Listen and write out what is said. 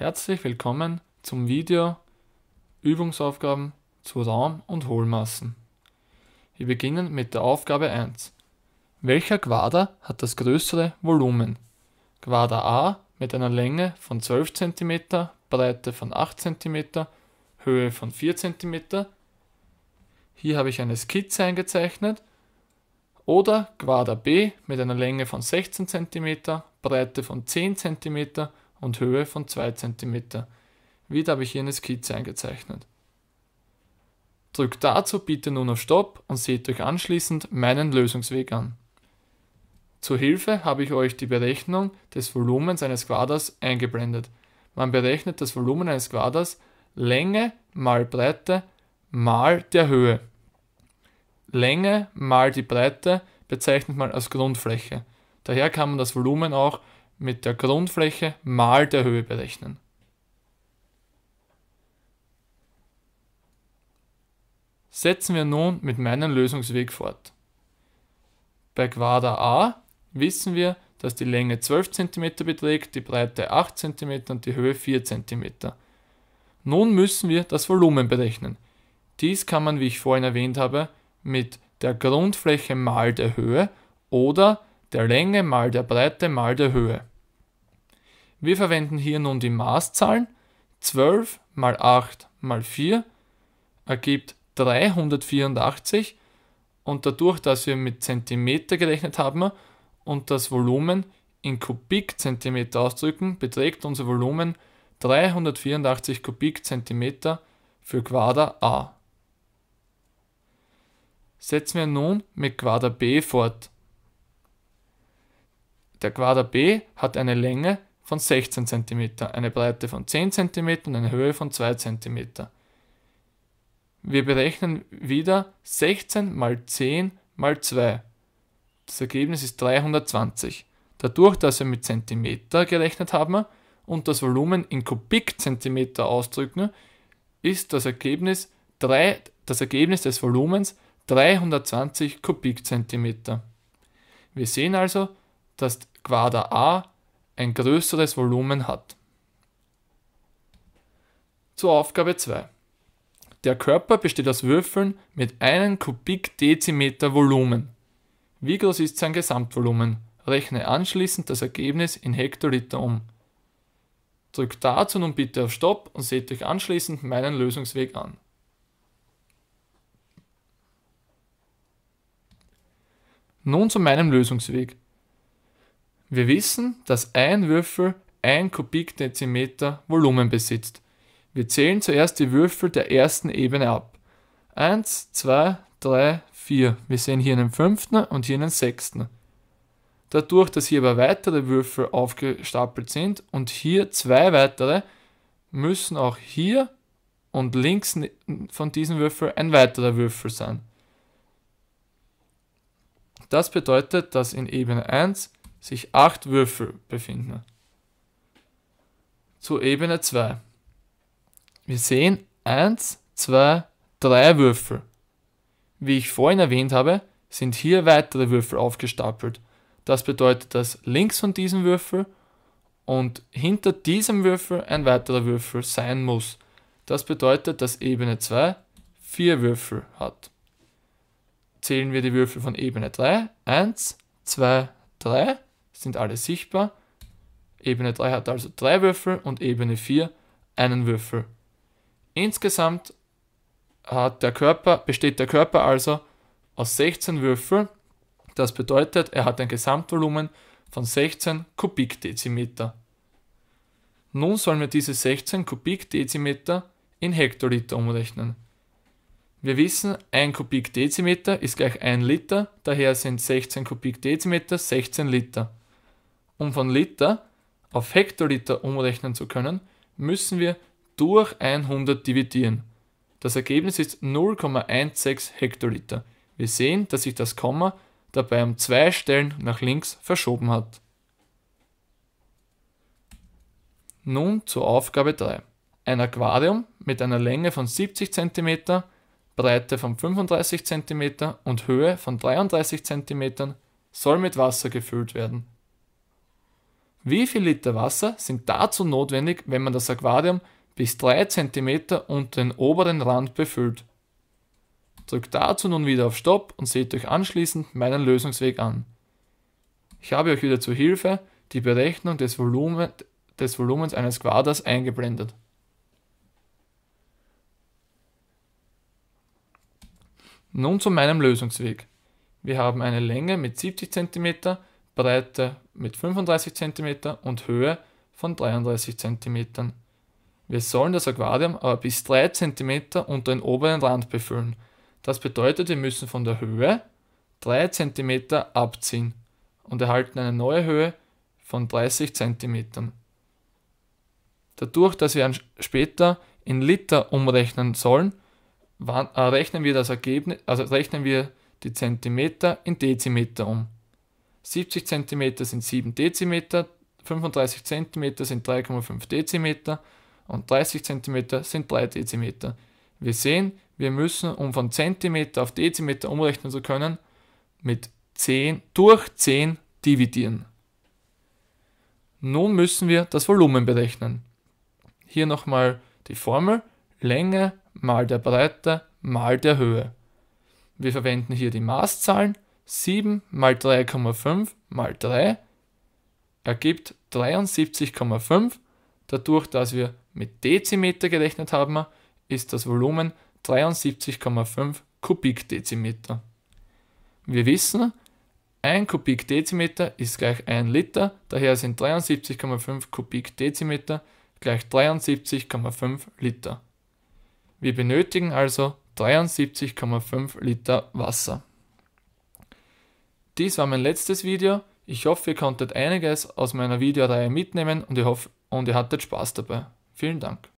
Herzlich willkommen zum Video Übungsaufgaben zu Raum- und Hohlmassen. Wir beginnen mit der Aufgabe 1. Welcher Quader hat das größere Volumen? Quader A mit einer Länge von 12 cm, Breite von 8 cm, Höhe von 4 cm. Hier habe ich eine Skizze eingezeichnet. Oder Quader B mit einer Länge von 16 cm, Breite von 10 cm und Höhe von 2 cm. Wieder habe ich hier eine Skizze eingezeichnet. Drückt dazu bitte nun auf Stopp und seht euch anschließend meinen Lösungsweg an. Zur Hilfe habe ich euch die Berechnung des Volumens eines Quaders eingeblendet. Man berechnet das Volumen eines Quaders Länge mal Breite mal der Höhe. Länge mal die Breite bezeichnet man als Grundfläche. Daher kann man das Volumen auch mit der Grundfläche mal der Höhe berechnen. Setzen wir nun mit meinem Lösungsweg fort. Bei Quader a wissen wir, dass die Länge 12 cm beträgt, die Breite 8 cm und die Höhe 4 cm. Nun müssen wir das Volumen berechnen. Dies kann man, wie ich vorhin erwähnt habe, mit der Grundfläche mal der Höhe oder der Länge mal der Breite mal der Höhe wir verwenden hier nun die Maßzahlen. 12 mal 8 mal 4 ergibt 384 und dadurch, dass wir mit Zentimeter gerechnet haben und das Volumen in Kubikzentimeter ausdrücken, beträgt unser Volumen 384 Kubikzentimeter für Quader A. Setzen wir nun mit Quader B fort. Der Quader B hat eine Länge von 16 cm, eine Breite von 10 cm und eine Höhe von 2 cm. Wir berechnen wieder 16 mal 10 mal 2. Das Ergebnis ist 320. Dadurch, dass wir mit Zentimeter gerechnet haben und das Volumen in Kubikzentimeter ausdrücken, ist das Ergebnis, 3, das Ergebnis des Volumens 320 Kubikzentimeter. Wir sehen also, dass Quader A ein größeres Volumen hat. Zur Aufgabe 2. Der Körper besteht aus Würfeln mit einem Kubikdezimeter Volumen. Wie groß ist sein Gesamtvolumen? Rechne anschließend das Ergebnis in Hektoliter um. Drückt dazu nun bitte auf Stopp und seht euch anschließend meinen Lösungsweg an. Nun zu meinem Lösungsweg. Wir wissen, dass ein Würfel 1 Kubikdezimeter Volumen besitzt. Wir zählen zuerst die Würfel der ersten Ebene ab. 1, 2, 3, 4. Wir sehen hier einen fünften und hier einen sechsten. Dadurch, dass hier aber weitere Würfel aufgestapelt sind und hier zwei weitere, müssen auch hier und links von diesem Würfel ein weiterer Würfel sein. Das bedeutet, dass in Ebene 1 sich 8 Würfel befinden. Zu Ebene 2. Wir sehen 1, 2, 3 Würfel. Wie ich vorhin erwähnt habe, sind hier weitere Würfel aufgestapelt. Das bedeutet, dass links von diesem Würfel und hinter diesem Würfel ein weiterer Würfel sein muss. Das bedeutet, dass Ebene 2 4 Würfel hat. Zählen wir die Würfel von Ebene 3. 1, 2, 3 sind alle sichtbar. Ebene 3 hat also 3 Würfel und Ebene 4 einen Würfel. Insgesamt hat der Körper, besteht der Körper also aus 16 Würfeln. Das bedeutet, er hat ein Gesamtvolumen von 16 Kubikdezimeter. Nun sollen wir diese 16 Kubikdezimeter in Hektoliter umrechnen. Wir wissen, 1 Kubikdezimeter ist gleich 1 Liter, daher sind 16 Kubikdezimeter 16 Liter um von Liter auf Hektoliter umrechnen zu können, müssen wir durch 100 dividieren. Das Ergebnis ist 0,16 Hektoliter. Wir sehen, dass sich das Komma dabei um zwei Stellen nach links verschoben hat. Nun zur Aufgabe 3. Ein Aquarium mit einer Länge von 70 cm, Breite von 35 cm und Höhe von 33 cm soll mit Wasser gefüllt werden. Wie viel Liter Wasser sind dazu notwendig, wenn man das Aquarium bis 3 cm unter den oberen Rand befüllt? Drückt dazu nun wieder auf Stopp und seht euch anschließend meinen Lösungsweg an. Ich habe euch wieder zur Hilfe die Berechnung des, Volumen, des Volumens eines Quaders eingeblendet. Nun zu meinem Lösungsweg. Wir haben eine Länge mit 70 cm Breite mit 35 cm und Höhe von 33 cm. Wir sollen das Aquarium aber bis 3 cm unter den oberen Rand befüllen. Das bedeutet, wir müssen von der Höhe 3 cm abziehen und erhalten eine neue Höhe von 30 cm. Dadurch, dass wir später in Liter umrechnen sollen, äh, rechnen wir, das Ergebnis, also rechnen wir die Zentimeter in Dezimeter um. 70 cm sind 7 Dezimeter, 35 cm sind 3,5 Dezimeter und 30 cm sind 3 Dezimeter. Wir sehen, wir müssen, um von Zentimeter auf Dezimeter umrechnen zu können, mit 10 durch 10 dividieren. Nun müssen wir das Volumen berechnen. Hier nochmal die Formel Länge mal der Breite mal der Höhe. Wir verwenden hier die Maßzahlen 7 mal 3,5 mal 3 ergibt 73,5. Dadurch, dass wir mit Dezimeter gerechnet haben, ist das Volumen 73,5 Kubikdezimeter. Wir wissen, 1 Kubikdezimeter ist gleich 1 Liter, daher sind 73,5 Kubikdezimeter gleich 73,5 Liter. Wir benötigen also 73,5 Liter Wasser. Dies war mein letztes Video. Ich hoffe, ihr konntet einiges aus meiner Videoreihe mitnehmen und ich hoffe, und ihr hattet Spaß dabei. Vielen Dank.